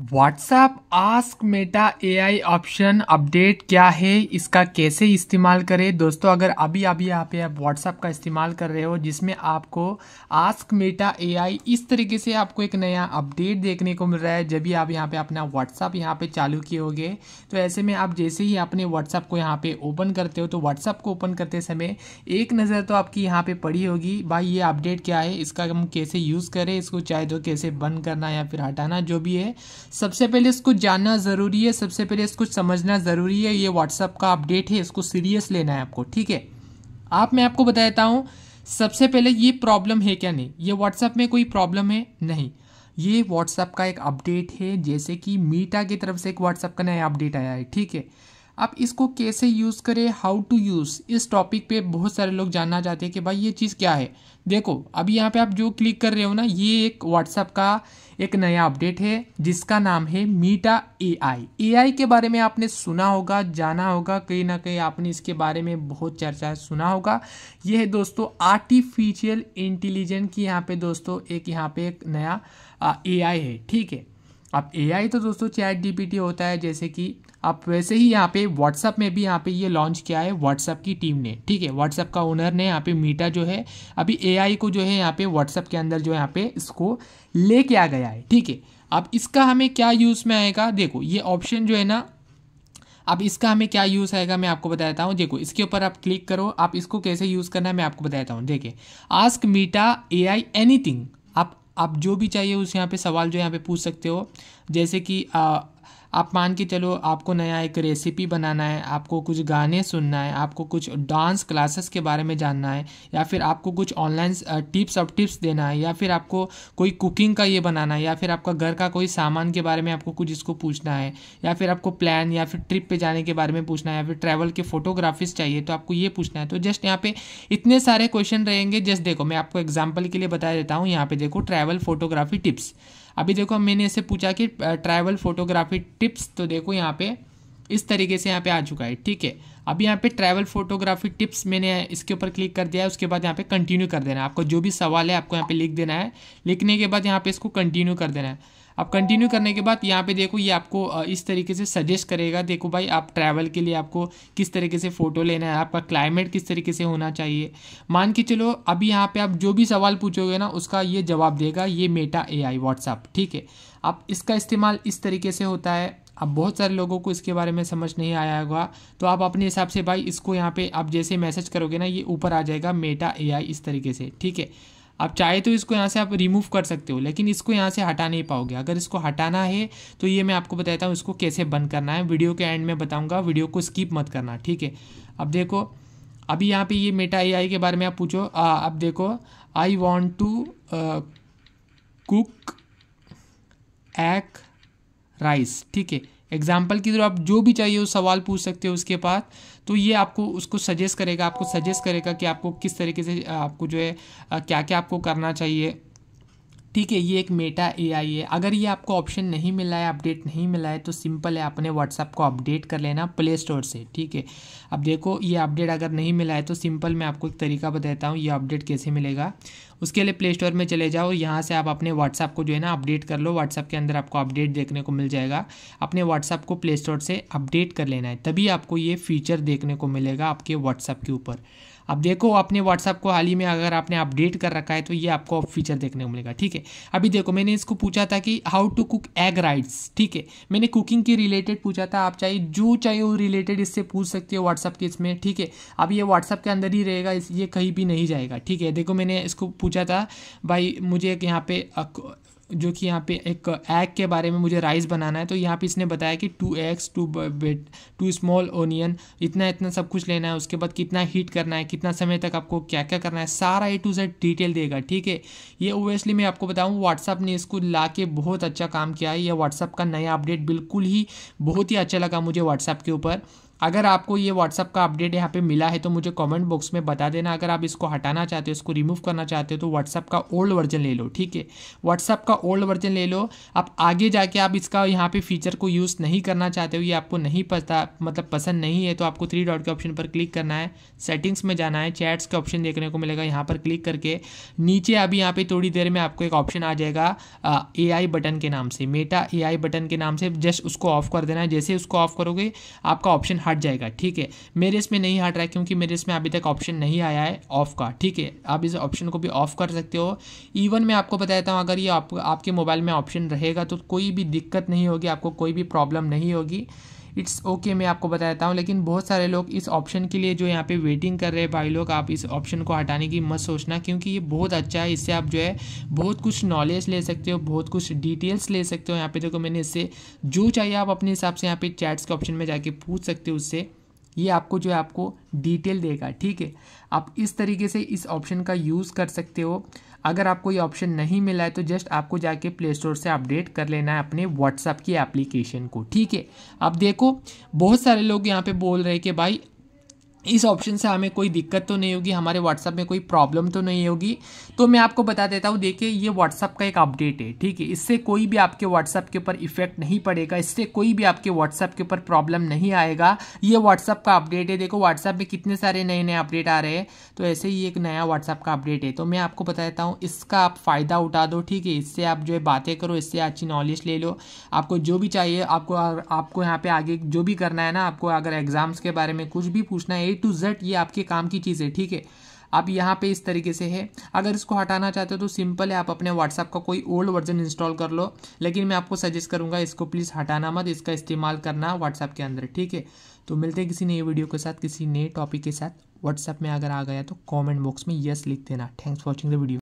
WhatsApp ask Meta A I option update क्या है इसका कैसे इस्तेमाल करें दोस्तों अगर अभी अभी यहाँ आप व्हाट्सएप का इस्तेमाल कर रहे हो जिसमें आपको आस्क मेटा ए आई इस तरीके से आपको एक नया अपडेट देखने को मिल रहा है जब भी आप यहाँ पे अपना व्हाट्सअप यहाँ पे चालू किए होगे तो ऐसे में आप जैसे ही अपने व्हाट्सअप को यहाँ पर ओपन करते हो तो व्हाट्सअप को ओपन करते समय एक नज़र तो आपकी यहाँ पर पड़ी होगी भाई ये अपडेट क्या है इसका हम कैसे यूज़ करें इसको चाहे तो कैसे बंद करना या फिर हटाना जो भी है सबसे पहले इसको जानना ज़रूरी है सबसे पहले इसको समझना ज़रूरी है ये व्हाट्सअप का अपडेट है इसको सीरियस लेना है आपको ठीक है आप मैं आपको बता देता हूँ सबसे पहले ये प्रॉब्लम है क्या नहीं ये व्हाट्सअप में कोई प्रॉब्लम है नहीं ये व्हाट्सअप का एक अपडेट है जैसे कि मीटा की तरफ से एक व्हाट्सअप का नया अपडेट आया है ठीक है आप इसको कैसे यूज़ करें हाउ टू यूज़ इस टॉपिक पे बहुत सारे लोग जानना चाहते हैं कि भाई ये चीज़ क्या है देखो अभी यहाँ पे आप जो क्लिक कर रहे हो ना ये एक व्हाट्सअप का एक नया अपडेट है जिसका नाम है मीटा एआई एआई के बारे में आपने सुना होगा जाना होगा कहीं ना कहीं आपने इसके बारे में बहुत चर्चा सुना होगा ये है दोस्तों आर्टिफिशियल इंटेलिजेंट की यहाँ पर दोस्तों एक यहाँ पर एक नया ए है ठीक है अब ए तो दोस्तों चैट डी होता है जैसे कि आप वैसे ही यहाँ पे व्हाट्सअप में भी यहाँ पे ये लॉन्च किया है व्हाट्सअप की टीम ने ठीक है व्हाट्सअप का ओनर ने यहाँ पे मीटा जो है अभी एआई को जो है यहाँ पे व्हाट्सअप के अंदर जो है यहाँ पे इसको लेके आ गया है ठीक है अब इसका हमें क्या यूज़ में आएगा देखो ये ऑप्शन जो है ना अब इसका हमें क्या यूज़ आएगा मैं आपको बताता हूँ देखो इसके ऊपर आप क्लिक करो आप इसको कैसे यूज़ करना है मैं आपको देता हूँ देखिए आस्क मीटा ए आई एनी आप आप जो भी चाहिए उस यहाँ पे सवाल जो यहाँ पे पूछ सकते हो जैसे कि आप मान के चलो आपको नया एक रेसिपी बनाना है आपको कुछ गाने सुनना है आपको कुछ डांस क्लासेस के बारे में जानना है या फिर आपको कुछ ऑनलाइन टिप्स और टिप्स देना है या फिर आपको कोई कुकिंग का ये बनाना है या फिर आपका घर का कोई सामान के बारे में आपको कुछ इसको पूछना है या फिर आपको प्लान या फिर ट्रिप पर जाने के बारे में पूछना है या फिर ट्रैवल के फोटोग्राफीज चाहिए तो आपको ये पूछना है तो जस्ट यहाँ पे इतने सारे क्वेश्चन रहेंगे जस्ट देखो मैं आपको एग्जाम्पल के लिए बता देता हूँ यहाँ पे देखो ट्रैवल फोटोग्राफी टिप्स अभी देखो मैंने इसे पूछा कि ट्रैवल फोटोग्राफी टिप्स तो देखो यहाँ पे इस तरीके से यहाँ पे आ चुका है ठीक है अभी यहाँ पे ट्रैवल फोटोग्राफी टिप्स मैंने इसके ऊपर क्लिक कर दिया है उसके बाद यहाँ पे कंटिन्यू कर देना है आपको जो भी सवाल है आपको यहाँ पे लिख देना है लिखने के बाद यहाँ पे इसको कंटिन्यू कर देना है अब कंटिन्यू करने के बाद यहाँ पे देखो ये आपको इस तरीके से सजेस्ट करेगा देखो भाई आप ट्रैवल के लिए आपको किस तरीके से फ़ोटो लेना है आपका क्लाइमेट किस तरीके से होना चाहिए मान के चलो अभी यहाँ पे आप जो भी सवाल पूछोगे ना उसका ये जवाब देगा ये मेटा ए आई व्हाट्सअप ठीक है अब इसका इस्तेमाल इस तरीके से होता है अब बहुत सारे लोगों को इसके बारे में समझ नहीं आया होगा तो आप अपने हिसाब से भाई इसको यहाँ पर आप जैसे मैसेज करोगे ना ये ऊपर आ जाएगा मेटा ए इस तरीके से ठीक है आप चाहे तो इसको यहाँ से आप रिमूव कर सकते हो लेकिन इसको यहाँ से हटा नहीं पाओगे अगर इसको हटाना है तो ये मैं आपको बताता हूँ इसको कैसे बंद करना है वीडियो के एंड में बताऊँगा वीडियो को स्किप मत करना ठीक है अब देखो अभी यहाँ पे ये मेटा एआई के बारे में आप पूछो अब देखो I want to cook egg rice ठीक है एग्जाम्पल की तरह आप जो भी चाहिए वो सवाल पूछ सकते हो उसके पास तो ये आपको उसको सजेस्ट करेगा आपको सजेस्ट करेगा कि आपको किस तरीके से आपको जो है क्या क्या आपको करना चाहिए ठीक है ये एक मेटा एआई है अगर ये आपको ऑप्शन नहीं मिला है अपडेट नहीं मिला है तो सिंपल है अपने व्हाट्सअप को अपडेट कर लेना प्ले स्टोर से ठीक है अब देखो ये अपडेट अगर नहीं मिला है तो सिंपल मैं आपको एक तरीका बताता हूँ ये अपडेट कैसे मिलेगा उसके लिए प्ले स्टोर में चले जाओ यहाँ से आप अपने व्हाट्सअप को जो है ना अपडेट कर लो व्हाट्सअप के अंदर आपको अपडेट देखने को मिल जाएगा अपने व्हाट्सअप को प्ले स्टोर से अपडेट कर लेना है तभी आपको ये फीचर देखने को मिलेगा आपके व्हाट्सअप के ऊपर अब देखो अपने व्हाट्सअप को हाल ही में अगर आपने अपडेट कर रखा है तो ये आपको फीचर देखने को मिलेगा ठीक है अभी देखो मैंने इसको पूछा था कि how to cook egg rice ठीक है मैंने कुकिंग के रिलेटेड पूछा था आप चाहिए जो चाहिए वो रिलेटेड इससे पूछ सकते हो व्हाट्सअप के इसमें ठीक है अब ये व्हाट्सअप के अंदर ही रहेगा ये कहीं भी नहीं जाएगा ठीक है देखो मैंने इसको पूछा था भाई मुझे एक यहाँ पे जो कि यहाँ पे एक एग के बारे में मुझे राइस बनाना है तो यहाँ पे इसने बताया कि two eggs to beat two small onion इतना इतना सब कुछ लेना है उसके बाद कितना हीट करना है कितना समय तक आपको क्या क्या करना है सारा ए टू जेड डिटेल देगा ठीक है ये ओबियसली मैं आपको बताऊँ व्हाट्सअप ने इसको ला के बहुत अच्छा काम किया है यह व्हाट्सअप का नया अपडेट बिल्कुल ही बहुत ही अच्छा लगा मुझे व्हाट्सअप के ऊपर अगर आपको ये व्हाट्सअप का अपडेट यहाँ पे मिला है तो मुझे कमेंट बॉक्स में बता देना अगर आप इसको हटाना चाहते हो इसको रिमूव करना चाहते हो तो व्हाट्सअप का ओल्ड वर्जन ले लो ठीक है व्हाट्सअप का ओल्ड वर्जन ले लो आप आगे जाके आप इसका यहाँ पे फीचर को यूज़ नहीं करना चाहते हो ये आपको नहीं पता मतलब पसंद नहीं है तो आपको थ्री डॉट के ऑप्शन पर क्लिक करना है सेटिंग्स में जाना है चैट्स के ऑप्शन देखने को मिलेगा यहाँ पर क्लिक करके नीचे अभी यहाँ पर थोड़ी देर में आपको एक ऑप्शन आ जाएगा ए आई बटन के नाम से मेटा ए आई बटन के नाम से जस्ट उसको ऑफ कर देना है जैसे उसको ऑफ करोगे आपका ऑप्शन हट हट जाएगा ठीक है मेरे इसमें नहीं हट रहा है क्योंकि मेरे इसमें अभी तक ऑप्शन नहीं आया है ऑफ़ का ठीक है आप इस ऑप्शन को भी ऑफ़ कर सकते हो इवन मैं आपको बताता हूँ अगर ये आप, आपके मोबाइल में ऑप्शन रहेगा तो कोई भी दिक्कत नहीं होगी आपको कोई भी प्रॉब्लम नहीं होगी इट्स ओके मैं आपको बता देता हूँ लेकिन बहुत सारे लोग इस ऑप्शन के लिए जो यहाँ पे वेटिंग कर रहे हैं भाई लोग आप इस ऑप्शन को हटाने की मत सोचना क्योंकि ये बहुत अच्छा है इससे आप जो है बहुत कुछ नॉलेज ले सकते हो बहुत कुछ डिटेल्स ले सकते हो यहाँ पे देखो मैंने इससे जो चाहिए आप अपने हिसाब से यहाँ पे चैट्स के ऑप्शन में जाके पूछ सकते हो उससे ये आपको जो है आपको डिटेल देगा ठीक है आप इस तरीके से इस ऑप्शन का यूज़ कर सकते हो अगर आपको ये ऑप्शन नहीं मिला है तो जस्ट आपको जाके प्ले स्टोर से अपडेट कर लेना है अपने व्हाट्सअप की एप्लीकेशन को ठीक है अब देखो बहुत सारे लोग यहाँ पे बोल रहे हैं कि भाई इस ऑप्शन से हमें कोई दिक्कत तो नहीं होगी हमारे व्हाट्सअप में कोई प्रॉब्लम तो नहीं होगी तो मैं आपको बता देता हूँ देखिए ये व्हाट्सअप का एक अपडेट है ठीक है इससे कोई भी आपके व्हाट्सअप के ऊपर इफेक्ट नहीं पड़ेगा इससे कोई भी आपके व्हाट्सअप के ऊपर प्रॉब्लम नहीं आएगा ये व्हाट्सअप का अपडेट है देखो व्हाट्सअप में कितने सारे नए नए अपडेट आ रहे हैं तो ऐसे ही एक नया व्हाट्सअप का अपडेट है तो मैं आपको बता देता हूँ इसका आप फ़ायदा उठा दो ठीक है इससे आप जो है बातें करो इससे अच्छी नॉलेज ले लो आपको जो भी चाहिए आपको आपको यहाँ पर आगे जो भी करना है ना आपको अगर एग्ज़ाम्स के बारे में कुछ भी पूछना है टू जेड ये आपके काम की चीज़ है ठीक है आप यहाँ पे इस तरीके से है अगर इसको हटाना चाहते हो तो सिंपल है आप अपने व्हाट्सअप का कोई ओल्ड वर्जन इंस्टॉल कर लो लेकिन मैं आपको सजेस्ट करूँगा इसको प्लीज़ हटाना मत इसका इस्तेमाल करना व्हाट्सअप के अंदर ठीक है तो मिलते हैं किसी नए वीडियो के साथ किसी नए टॉपिक के साथ व्हाट्सअप में अगर आ गया तो कॉमेंट बॉक्स में यस लिख देना thanks for watching the video